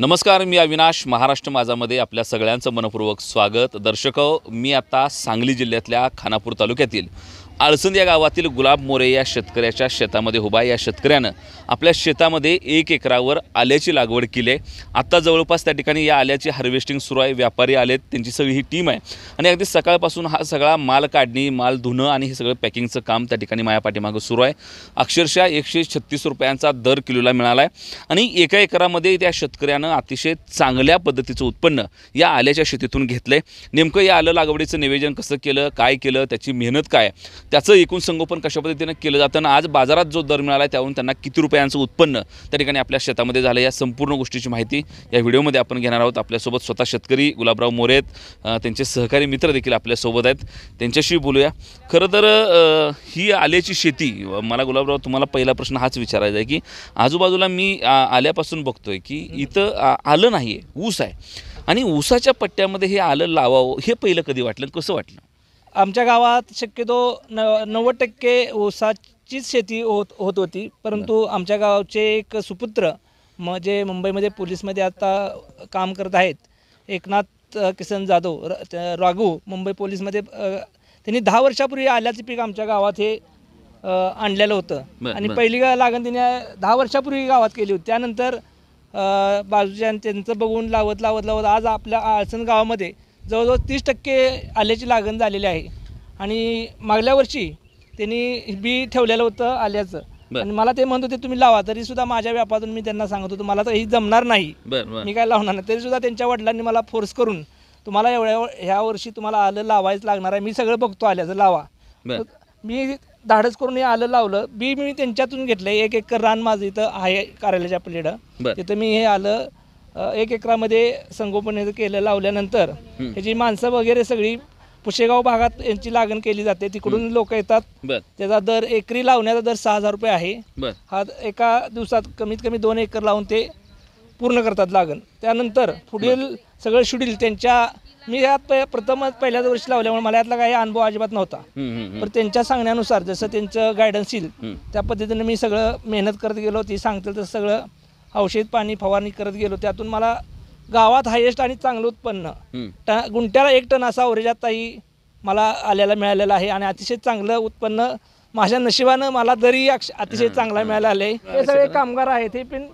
नमस्कार मी अविनाश महाराष्ट्र माझामध्ये आपल्या सगळ्यांचं मनपूर्वक स्वागत दर्शक मी आता सांगली जिल्ह्यातल्या खानापूर तालुक्यातील आळसंद या गावातील गुलाब मोरे या शेतकऱ्याच्या शेतामध्ये उभा या शेतकऱ्यानं आपल्या शेतामध्ये एक एकरावर आल्याची लागवड केली आहे आत्ता जवळपास त्या ठिकाणी या आल्याची हार्वेस्टिंग सुरू आहे व्यापारी आलेत त्यांची सगळी ही टीम आहे आणि अगदी सकाळपासून हा सगळा माल काढणी माल धुणं आणि हे सगळं पॅकिंगचं काम त्या ठिकाणी माया पाठीमागं सुरू आहे अक्षरशः एकशे छत्तीस रुपयांचा दर किलोला मिळाला आहे आणि एका एकरामध्ये त्या शेतकऱ्यानं अतिशय चांगल्या पद्धतीचं उत्पन्न या आल्याच्या शेतीतून घेतलं आहे नेमकं या आलं लागवडीचं निवेदन कसं केलं काय केलं त्याची मेहनत काय त्याचं एकूण संगोपन कशा पद्धतीनं केलं जातं आणि आज बाजारात जो दर मिळाला त्यावरून त्यांना किती रुपयांचं उत्पन्न त्या ठिकाणी आपल्या शेतामध्ये झालं या संपूर्ण गोष्टीची माहिती या व्हिडिओमध्ये आपण घेणार आहोत आपल्यासोबत स्वतः शेतकरी गुलाबराव मोरे आहेत त्यांचे सहकारी मित्र देखील आपल्यासोबत आहेत त्यांच्याशी बोलूया खरं तर ही आल्याची शेती मला गुलाबराव तुम्हाला पहिला प्रश्न हाच विचारायचा आहे की आजूबाजूला मी आल्यापासून बघतोय की इथं आलं नाही आहे ऊस आहे आणि ऊसाच्या पट्ट्यामध्ये हे आलं लावावं हे पहिलं कधी वाटलं कसं वाटलं आमच्या गावात शक्यतो न नव्वद टक्के ऊसाचीच शेती होत होत होती परंतु आमच्या गावचे एक सुपुत्र म जे मुंबईमध्ये पोलीसमध्ये आता काम करत आहेत एकनाथ किसन जाधव र राघू मुंबई पोलीसमध्ये त्यांनी दहा वर्षापूर्वी आल्याचं पीक आमच्या गावात हे आणलेलं होतं आणि पहिली लागण तिने दहा वर्षापूर्वी गावात केली होती त्यानंतर बाजूच्या त्यांचं बघून लावत लावत लावत आज आपल्या आळसण गावामध्ये जवळजवळ तीस टक्के आल्याची लागण झालेली आहे आणि मागल्या वर्षी त्यांनी बी ठेवलेलं होतं आल्याचं आणि मला ते म्हणत होते तुम्ही लावा तरी सुद्धा माझ्या व्यापातून मी त्यांना सांगत होतो मला तर ही जमणार नाही मी काय लावणार नाही तरी सुद्धा त्यांच्या वडिलांनी मला फोर्स करून तुम्हाला एवढ्या ह्या वर्षी तुम्हाला आलं लावायच लागणार आहे मी सगळं बघतो आल्याचं लावा मी धाडस करून हे आलं लावलं बी मी त्यांच्यातून घेतलं एक एकर रान माझं इथं आहे कार्यालयाच्या आपल्याकडं तिथं मी हे आलं एक एकरामध्ये संगोपन केलं लावल्यानंतर त्याची माणसं वगैरे सगळी पुशेगाव भागात यांची लागण केली जाते तिकडून लोक येतात त्याचा दर एकरी लावण्याचा दर सहा हजार रुपये आहे हा एका दिवसात कमीत कमी दोन एकर लावून ते पूर्ण करतात लागण त्यानंतर पुढील सगळं शिडील त्यांच्या मी यात प्रथमच पहिल्याच वर्षी लावल्यामुळे मला यातला काही अनुभव अजिबात नव्हता पण त्यांच्या सांगण्यानुसार जसं त्यांचं गायडन्स येईल त्या पद्धतीने मी सगळं मेहनत करत गेलो ती सांगतील तसं सगळं औषध पाणी फवारणी करत गेलो त्यातून मला गावात हायेस्ट आणि चांगलं उत्पन्न ट गुंट्याला एक टन असा ओरेजाताही मला आलेला मिळालेला आहे आणि अतिशय चांगलं उत्पन्न माझ्या नशिबानं मला दरी अतिशय चांगला मिळाला आहे हे सगळे कामगार आहेत हे पण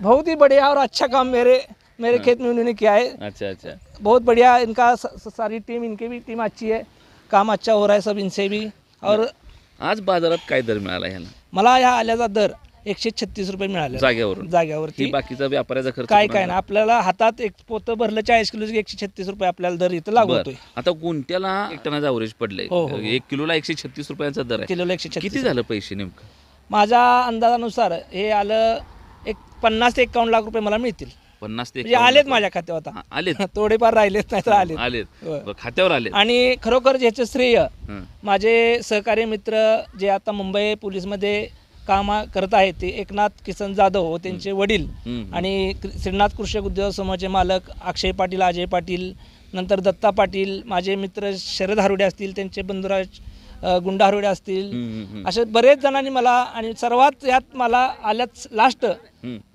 बहुत ही बढिया और अच्छा काम मेरे मेरे खेत में उन्होंने किया है अच्छा अच्छा बहुत बढ़िया इनका सारी टीम इनकी भी टीम अच्छी है काम अच्छा हो रहा है सब इनसे भी और आज बाजारात काय दर मिळाला मला ह्या आल्याचा दर एकशे छत्तीस रुपये मिळाले जागेवरून जाग्यावरती बाकीचा व्यापाऱ्याचा खर्च काय काय ना आपल्याला हातात एक पोतं भरलं चाळीस किलो एकशे छत्तीस रुपये आपल्याला दर इथं लागतोय आता कोणत्याला एक टनाचा अवरेज पडले एक किलोला एकशे छत्तीस रुपयांचा दर आहे किलोला एकशे किती झालं पैसे नेमकं माझ्या अंदाजानुसार हे आलं एक पन्नास ते एकावन्न लाख रुपये मला मिळतील पन्नास ते म्हणजे आलेत माझ्या खात्यावर आता आले थोडेफार राहिलेत नाही तर आले आलेत खात्यावर आले आणि खरोखर ज्याचं श्रेय माझे सहकारी मित्र जे आता मुंबई पोलीसमध्ये काम करत आहेत ते एकनाथ किसन जाधव हो त्यांचे वडील आणि श्रीनाथ कृषक उद्योग समूहाचे मालक अक्षय पाटील अजय पाटील नंतर दत्ता पाटील माझे मित्र शरद हारुडे असतील त्यांचे बंधुराज गुंडा हरुडे असतील असे बरेच जणांनी मला आणि सर्वात यात मला आल्याच लास्ट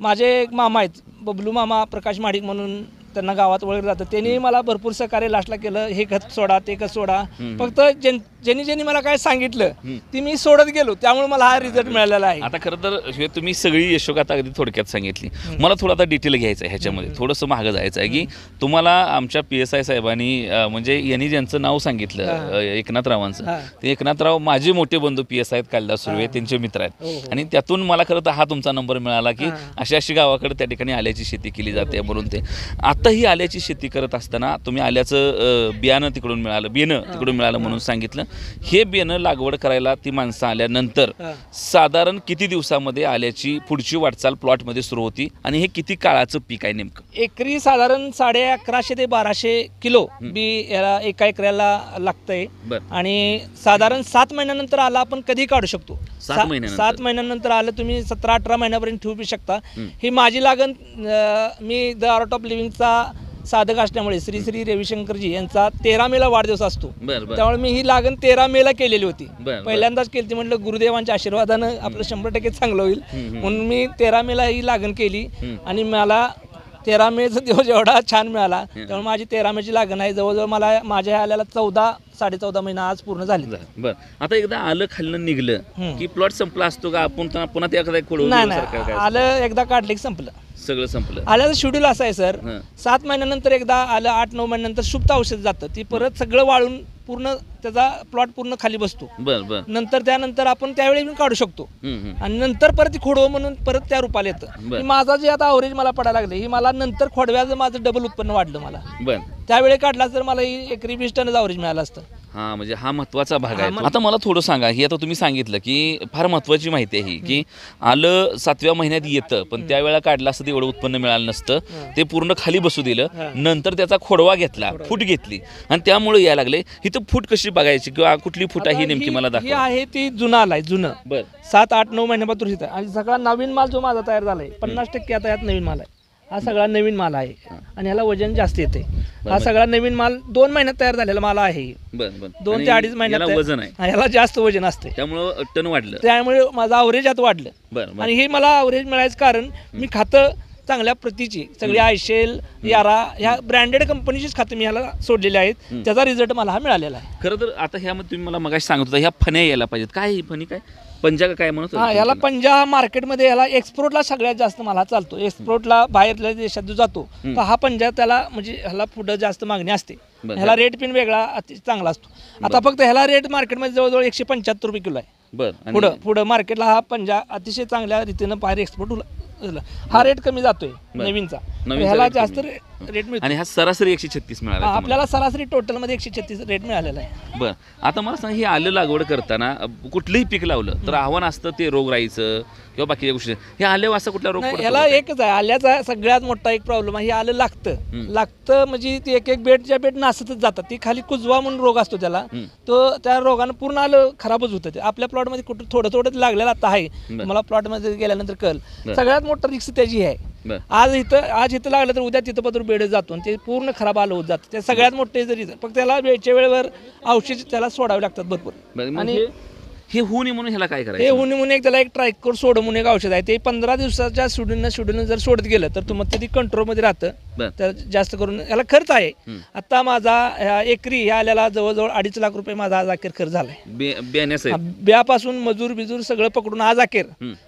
माझे एक मामा आहेत बबलू मामा प्रकाश महाडिक म्हणून त्यांना गावात ओळखलं जातं त्यांनी मला भरपूर सहकार्य लास्टला केलं हे खत सोडा ते खत सोडा फक्त जन ज्यांनी ज्यांनी मला काय सांगितलं ती मी सोडत गेलो त्यामुळे मला हा रिझल्ट मिळालेला आहे आता खरं तर तुम्ही सगळी यशोगाथा अगदी थोडक्यात सांगितली मला थोडं आता डिटेल घ्यायचं आहे ह्याच्यामध्ये थोडंसं महाग जायचं आहे की तुम्हाला आमच्या पी एस आय साहेबांनी म्हणजे यांनी ज्यांचं नाव सांगितलं एकनाथरावांचं ते एकनाथराव माझे मोठे बंधू पी एस आहेत कालिदास सुर्वे त्यांचे मित्र आहेत हो, हो. आणि त्यातून मला खरं तर हा तुमचा नंबर मिळाला की अशा अशी गावाकडे त्या ठिकाणी आल्याची शेती केली जाते म्हणून ते आता ही आल्याची शेती करत असताना तुम्ही आल्याचं बियाणं तिकडून मिळालं बियाणं तिकडून मिळालं म्हणून सांगितलं हे बेन लागवड करायला ती माणसं आल्यानंतर साधारण किती दिवसामध्ये आल्याची पुढची वाटचाल प्लॉट मध्ये सुरू होती आणि हे किती काळाचं पीक आहे नेमकं एकरी साधारण साडे अकराशे ते बाराशे किलो बी याला एका एकऱ्याला लागतंय आणि साधारण सात महिन्यानंतर आला आपण कधी काढू शकतो सात सात महिन्यानंतर आलं तुम्ही सतरा अठरा महिन्यापर्यंत ठेवू शकता ही माझी लागण मी द आर्ट ऑफ लिव्हिंगचा साधक असल्यामुळे श्री श्री रविशंकरजी यांचा तेरा मेला वाढदिवस असतो त्यामुळे मी ही लागण तेरा मेला केलेली होती पहिल्यांदाच केली ती म्हटलं गुरुदेवांच्या आशीर्वादानं आपलं शंभर टक्के चांगलं होईल म्हणून मी तेरा मेला ही लागण केली आणि मला तेरा मेचा दिवस एवढा छान मिळाला त्यामुळे माझी तेरा मेची लागण आहे जवळजवळ मला माझ्या आल्याला चौदा साडे चौदा महिना आज पूर्ण झाले बरं आता एकदा आलं खाल्लं निघलं की प्लॉट संपला असतो का आपण पुन्हा एखादा आलं एकदा काढलं की संपलं सगळं संपलं आल्याचं शेड्यूल असं आहे सर सात महिन्यानंतर एकदा आलं आठ नऊ महिन्यानंतर सुप्त औषध जातं ती परत सगळं वाळून पूर्ण त्याचा प्लॉट पूर्ण खाली बसतो नंतर त्यानंतर आपण त्यावेळी काढू शकतो आणि नंतर परत ती खोडवं म्हणून परत त्या रुपाला येतं माझा जे आता अवरेज मला पडायला लागलं ही मला नंतर खोडव्याचं माझं डबल उत्पन्न वाढलं मला त्यावेळी काढला तर मला ही एकरी वीस टनच मिळाला मिळालं असतं हा म्हणजे हा महत्वाचा भाग आहे आता मला थोडं सांगा ही आता तुम्ही सांगितलं की फार महत्वाची माहिती आहे की आलं सातव्या महिन्यात येतं पण त्यावेळेला काढलं असं तेवढं उत्पन्न मिळालं नसतं ते पूर्ण खाली बसू दिलं नंतर त्याचा खोडवा घेतला फूट घेतली आणि त्यामुळे यायला लागले ही तर फूट कशी बघायची किंवा कुठली फूट आहे ही नेमकी मला ही आहे ती जुना आलाय जुनं बरं सात आठ नऊ महिन्यापासून आणि सगळा नवीन माल जो माझा तयार झालाय पन्नास टक्के आता यात नवीन माल आहे हा सगळा नवीन माल आहे आणि ह्याला वजन जास्त येते हा सगळा नवीन माल दोन महिन्यात तयार झालेला माल आहे दोन ते अडीच महिन्यात वजन आहे ह्याला जास्त वजन असते त्यामुळे टन वाढलं त्यामुळे माझं अवरेज आता वाढलं आणि हे मला अवरेज मिळायचं कारण मी खातं चांगल्या प्रतीची सगळी आयशेल यारा ह्या ब्रँडेड कंपनीचीच खातं मी ह्याला सोडलेली आहेत त्याचा रिझल्ट मला हा मिळालेला आहे खरं तर आता ह्यामध्ये तुम्ही मला मगाशी सांगत होता ह्या फण्या यायला पाहिजेत काय ही फणी काय पंजा काय म्हणत हा याला पंजा हा मार्केटमध्ये याला एक्सपोर्टला सगळ्यात जास्त मला चालतो एक्सपोर्टला बाहेरल्या देशात जो जातो तर हा पंजा त्याला म्हणजे ह्याला पुढं जास्त मागणी असते ह्याला रेट पण वेगळा अतिशय चांगला असतो आता फक्त ह्याला रेट मार्केटमध्ये जवळजवळ एकशे पंच्याहत्तर रुपये किलो आहे बरं पुढं पुढं मार्केटला हा पंजा अतिशय चांगल्या रीतीनं बाहेर एक्सपोर्ट हा रेट कमी जातोय नवीनचा ह्याला जास्त रेट मिळतो आणि हा सरासरी एकशे छत्तीस मिळाला आपल्याला सरासरी टोटल मध्ये एकशे छत्तीस रेट मिळालेला आहे बरं आता मला सांग हे आलं लागवड करताना कुठलंही पीक लावलं तर आव्हान असतं ते रोग राहायचं किंवा बाकी गोष्टी हे आले असं कुठला रोग नाही, एकच आहे आल्याचा सगळ्यात मोठा एक प्रॉब्लेम आहे हे आलं लागतं लागतं म्हणजे ती एक एक ज्या बेड नासतच जातात ती खाली कुजवा म्हणून रोग असतो त्याला तो त्या रोगानं पूर्ण आलं खराबच होतं ते आपल्या प्लॉट मध्ये कुठं थोडं थोडं लागलेलं आता आहे मला प्लॉट मध्ये गेल्यानंतर कळ सगळ्यात मोठं रिक्स त्याची आहे आज इथं आज इथं लागलं तर उद्या तिथं पत्र बेड जातो आणि ते पूर्ण खराब आलं होत जातं ते सगळ्यात मोठे जरी फक्त त्याला वेळच्या वेळेवर औषध त्याला सोडावे लागतात भरपूर आणि हे होऊ नये म्हणून ह्याला काय हे हुनी होऊन म्हणून एक त्याला एक सोड म्हणून एक औषध आहे ते पंधरा दिवसाच्या शेड्यूलनं शेड्यूलनं जर सोडत गेलं तर तुम्हाला ते कंट्रोलमध्ये राहतं तर जास्त करून याला खर्च आहे आता माझा एकरी ह्या आलेला जवळजवळ अडीच लाख रुपये माझा आज अखेर खर्च झालाय मजूर बिजूर सगळं पकडून आज अखेर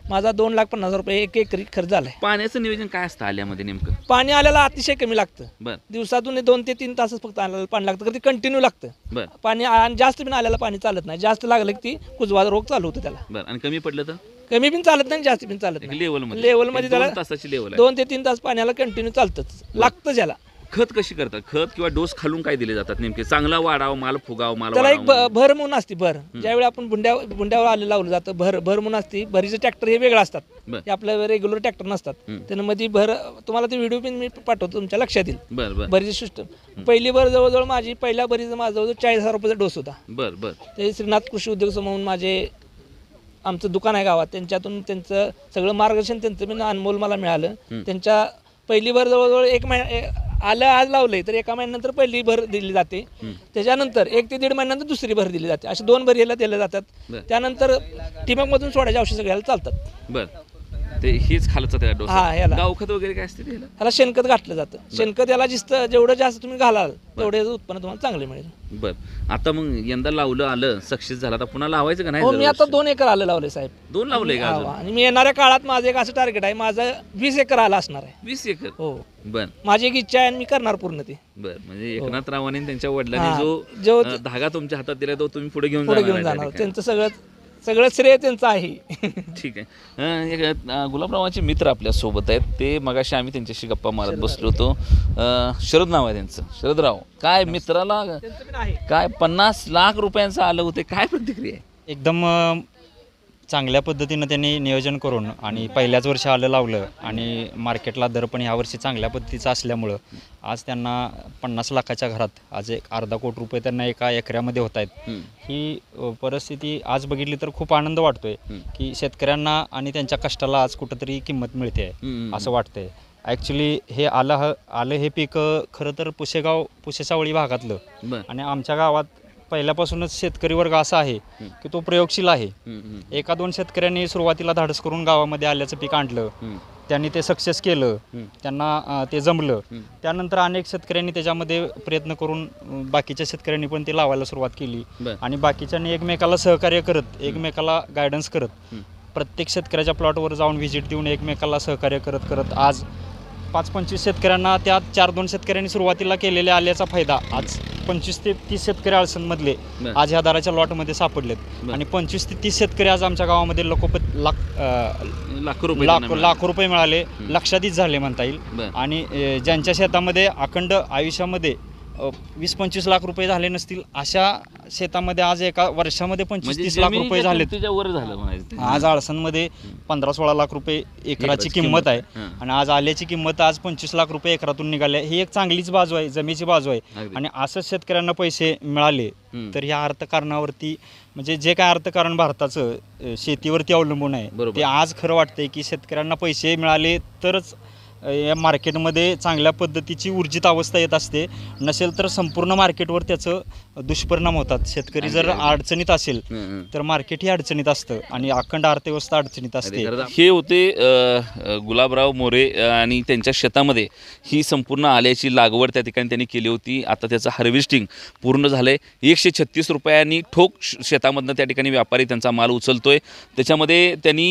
माझा दोन लाख पन्नास हजार रुपये एक एकरी खर्च झालाय पाण्याचं नियोजन काय असतं आल्यामध्ये नेमकं पाणी आल्याला अतिशय कमी लागतं दिवसातून दोन ते तीन तास फक्त आल्याला पाणी लागतं कधी कंटिन्यू लागतं पाणी आणि जास्त बिन आल्याला पाणी चालत नाही जास्त लागलं की रोग चालू होतो त्याला आणि कमी पडलं तर कमी पण चालत नाही जास्त पण चालत नाही लेवल मध्ये. लेवलमध्ये त्याला दोन ते तीन तास पाण्याला कंटिन्यू चालतच लागतं ज्याला खत कशी करतात खत किंवा डोस खालून काय दिले जातात नेमके चांगला वाढाव माल फुगाव माल त्याला एक भर म्हणून असते भर ज्यावेळी आपण बुंड्या बुंड्यावर आले लावलं जातं भर भर म्हणून असते भरीचे ट्रॅक्टर हे वेगळं असतात ते आपल्या रेग्युलर ट्रॅक्टर नसतात त्यांना मध्ये भर तुम्हाला ते व्हिडिओ पण मी पाठवतो तुमच्या लक्षात येईल बरं बरं भरीची सिस्टम पहिली भर जवळजवळ माझी पहिल्या भरीज माझा जवळजवळ चाळीस हजार रुपयाचा डोस होता बर बर ते श्रीनाथ कृषी उद्योग समोर माझे आमचं दुकान आहे गावात त्यांच्यातून त्यांचं सगळं मार्गदर्शन त्यांचं मी अनमोल मला मिळालं त्यांच्या पहिली भर जवळजवळ एक महिना आलं आज लावलंय तर एका महिन्यानंतर पहिली भर दिली जाते त्याच्यानंतर एक ते दीड महिन्यानंतर दुसरी भर दिली जाते असे दोन भर याला दिल्या जातात त्यानंतर ठिबकमधून सोडायचे औषध घ्यायला चालतात बरं ते हेच खालचं त्याला डोसा गावखत वगैरे काय असते ह्याला शेणखत घातलं जातं शेणखत याला जिस्त जेवढं जास्त तुम्ही घालाल तेवढे उत्पन्न तुम्हाला चांगले मिळेल बर आता मग यंदा लावलं आलं सक्सेस झालं आता पुन्हा लावायचं का नाही हो मी आता दोन एकर आलं लावले साहेब दोन लावले का आणि मी येणाऱ्या काळात माझं एक असं टार्गेट आहे माझं वीस एकर आलं असणार आहे वीस एकर हो बर माझी एक इच्छा आहे मी करणार पूर्ण ते बरं म्हणजे हो. एकनाथ रावाने त्यांच्या वडिलांनी जो जो धागा तुमच्या हातात दिला तो तुम्ही पुढे घेऊन घेऊन जाणार त्यांचं सगळं सगळं श्रेय त्यांचं आहे ठीक आहे गुलाबरावांचे मित्र आपल्या सोबत आहेत ते मगाशी आम्ही त्यांच्याशी गप्पा मारत बसलो होतो शरद नाव आहे त्यांचं शरदराव काय मित्राला काय पन्नास लाख रुपयांचं आलं होते काय प्रतिक्रिया एकदम चांगल्या पद्धतीनं त्यांनी नियोजन करून आणि पहिल्याच वर्षी आलं लावलं आणि मार्केटला दर पण वर्षी चांगल्या पद्धतीचा असल्यामुळं आज त्यांना पन्नास लाखाच्या घरात आज एक अर्धा कोटी रुपये त्यांना एका एकऱ्यामध्ये होत आहेत ही परिस्थिती आज बघितली तर खूप आनंद वाटतोय की शेतकऱ्यांना आणि त्यांच्या कष्टाला आज कुठंतरी किंमत मिळते असं वाटतंय ॲक्च्युली हे आलं आलं हे पीक खरं तर पुसेगाव पुसेसावळी भागातलं आणि आमच्या गावात पहिल्यापासूनच शेतकरी वर्ग असा आहे की तो प्रयोगशील आहे एका दोन शेतकऱ्यांनी सुरुवातीला धाडस करून गावामध्ये आल्याचं पीक आणलं त्यांनी ते सक्सेस केलं त्यांना ते जमलं त्यानंतर अनेक शेतकऱ्यांनी त्याच्यामध्ये प्रयत्न करून बाकीच्या शेतकऱ्यांनी पण ते लावायला सुरुवात केली आणि बाकीच्यांनी एकमेकाला सहकार्य करत एकमेकाला गायडन्स करत प्रत्येक शेतकऱ्याच्या प्लॉटवर जाऊन व्हिजिट देऊन एकमेकाला सहकार्य करत करत आज पाच पंचवीस शेतकऱ्यांना त्या चार दोन शेतकऱ्यांनी सुरुवातीला केलेल्या आल्याचा फायदा आज पंचवीस ते तीस शेतकरी अडचणमधले आज ह्या दाराच्या लॉटमध्ये सापडलेत आणि पंचवीस ते तीस शेतकरी आज आमच्या गावामध्ये लोकपत लाख लाख लाखो रुपये मिळाले लक्षाधीच झाले म्हणता येईल आणि ज्यांच्या शेतामध्ये अखंड आयुष्यामध्ये वीस पंचवीस लाख रुपये झाले नसतील अशा शेतामध्ये आज एका वर्षामध्ये पंचवीस म्हणजे तीस लाख रुपये झाले आज झालं म्हणायचं आज आळसांमध्ये पंधरा सोळा लाख रुपये एकराची किंमत आहे आणि आज आल्याची किंमत आज पंचवीस लाख रुपये एकरातून निघाले ही एक चांगलीच बाजू आहे जमीची बाजू आहे आणि असं शेतकऱ्यांना पैसे मिळाले तर ह्या अर्थकारणावरती म्हणजे जे काय अर्थकारण भारताचं शेतीवरती अवलंबून आहे ते आज खरं वाटतंय की शेतकऱ्यांना पैसे मिळाले तरच या मार्केटमध्ये चांगल्या पद्धतीची ऊर्जित अवस्था येत असते नसेल तर संपूर्ण मार्केटवर त्याचं दुष्परिणाम होतात शेतकरी जर अडचणीत असेल तर मार्केट ही अडचणीत असतं आणि अखंड अर्थव्यवस्था अडचणीत असते हे होते गुलाबराव मोरे आणि त्यांच्या शेतामध्ये ही संपूर्ण आल्याची लागवड त्या ठिकाणी त्यांनी केली होती आता त्याचं हार्वेस्टिंग पूर्ण झालंय एकशे छत्तीस रुपयांनी ठोक शेतामधनं त्या ठिकाणी व्यापारी त्यांचा माल उचलतोय त्याच्यामध्ये त्यांनी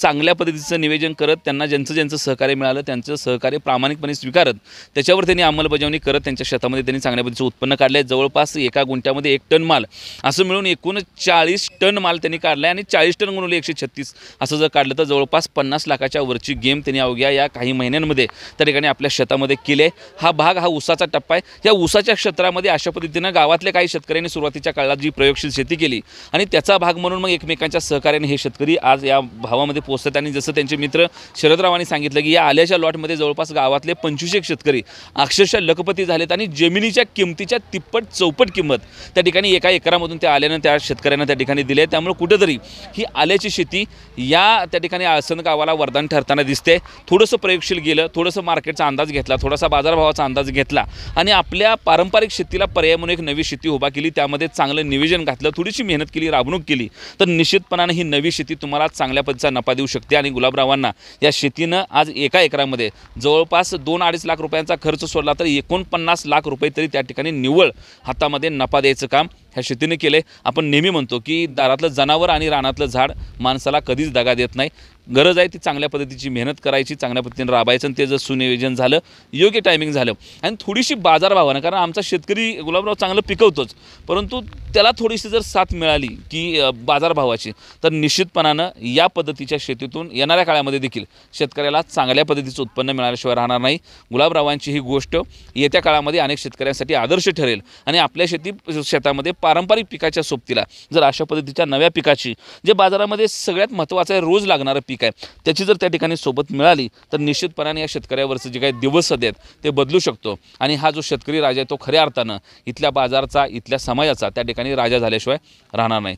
चांगल्या पद्धतीचं निवेदन करत त्यांना ज्यांचं ज्यांचं सहकार्य मिळालं त्यांचं त्यांचं सहकार्य प्रामाणिकपणे स्वीकारत त्याच्यावर त्यांनी अंमलबजावणी करत त्यांच्या शेतामध्ये त्यांनी चांगल्या पद्धतीचं उत्पन्न काढलं आहे जवळपास एका गुंठ्यामध्ये एक टन माल असं मिळून एकूण चाळीस टन माल त्यांनी काढला आहे आणि चाळीस टन गुणवले एकशे छत्तीस असं जर काढलं तर जवळपास पन्नास लाखाच्या वरची गेम त्यांनी अवघ्या या काही महिन्यांमध्ये त्या ठिकाणी आपल्या शेतामध्ये केले हा भाग हा उसाचा टप्पा आहे या ऊसाच्या क्षेत्रामध्ये अशा पद्धतीनं गावातल्या काही शेतकऱ्यांनी सुरुवातीच्या काळात जी प्रयोगशील शेती केली आणि त्याचा भाग म्हणून मग एकमेकांच्या सहकार्याने हे शेतकरी आज या भावामध्ये पोहोचतात आणि जसं त्यांचे मित्र शरदरावांनी सांगितलं की या आल्याच्या लॉट मध्ये जवळपास गावातले पंचवीस एक शेतकरी अक्षरशः लखपती झालेत आणि जमिनीच्या किमतीच्या तिप्पट चौपट किंमत त्या ठिकाणी एका एकरामधून त्या आल्यानं त्या शेतकऱ्यांना त्या ठिकाणी दिले त्यामुळे कुठेतरी ही आल्याची शेती या त्या ठिकाणी आसन गावाला वरदान ठरताना दिसते थोडंसं प्रयोगशील गेलं थोडंसं मार्केटचा अंदाज घेतला थोडासा बाजारभावाचा अंदाज घेतला आणि आपल्या पारंपरिक शेतीला पर्याय म्हणून एक नवी शेती उभा केली त्यामध्ये चांगलं निवेदन घातलं थोडीशी मेहनत केली राबणूक केली तर निश्चितपणाने ही नवी शेती तुम्हाला चांगल्या पद्धतीचा नफा देऊ शकते आणि गुलाबरावांना या शेतीनं आज एका एकरामध्ये जवळपास दोन अडीच लाख रुपयांचा खर्च सोडला तर एकोणपन्नास लाख रुपये तरी त्या ठिकाणी निव्वळ हातामध्ये नफा द्यायचं काम ह्या शेतीने केले आपण नेहमी म्हणतो की दारातलं जनावर आणि रानातलं झाड माणसाला कधीच दगा देत नाही गरज आहे ती चांगल्या पद्धतीची मेहनत करायची चांगल्या पद्धतीने राबायचं आणि ते जर सुनियोजन झालं योग्य टायमिंग झालं आणि थोडीशी बाजारभावानं कारण आमचा शेतकरी गुलाबराव चांगलं पिकवतोच परंतु त्याला थोडीशी जर साथ मिळाली की बाजारभावाची तर निश्चितपणानं या पद्धतीच्या शेतीतून येणाऱ्या काळामध्ये देखील शेतकऱ्याला चांगल्या पद्धतीचं उत्पन्न मिळाल्याशिवाय राहणार नाही गुलाबरावांची ही गोष्ट येत्या काळामध्ये अनेक शेतकऱ्यांसाठी आदर्श ठरेल आणि आपल्या शेती शेतामध्ये पारंपरिक पिकाच्या सोबतीला जर अशा पद्धतीच्या नव्या पिकाची जे बाजारामध्ये सगळ्यात महत्त्वाचं आहे रोज लागणारं पीक आहे त्याची जर त्या ठिकाणी सोबत मिळाली तर निश्चितपणाने या शेतकऱ्यावरचं जे काही दिवस सध्या आहेत ते बदलू शकतो आणि हा जो शेतकरी राजा आहे तो खऱ्या अर्थानं इथल्या बाजारचा इथल्या समाजाचा त्या ठिकाणी राजा झाल्याशिवाय राहणार नाही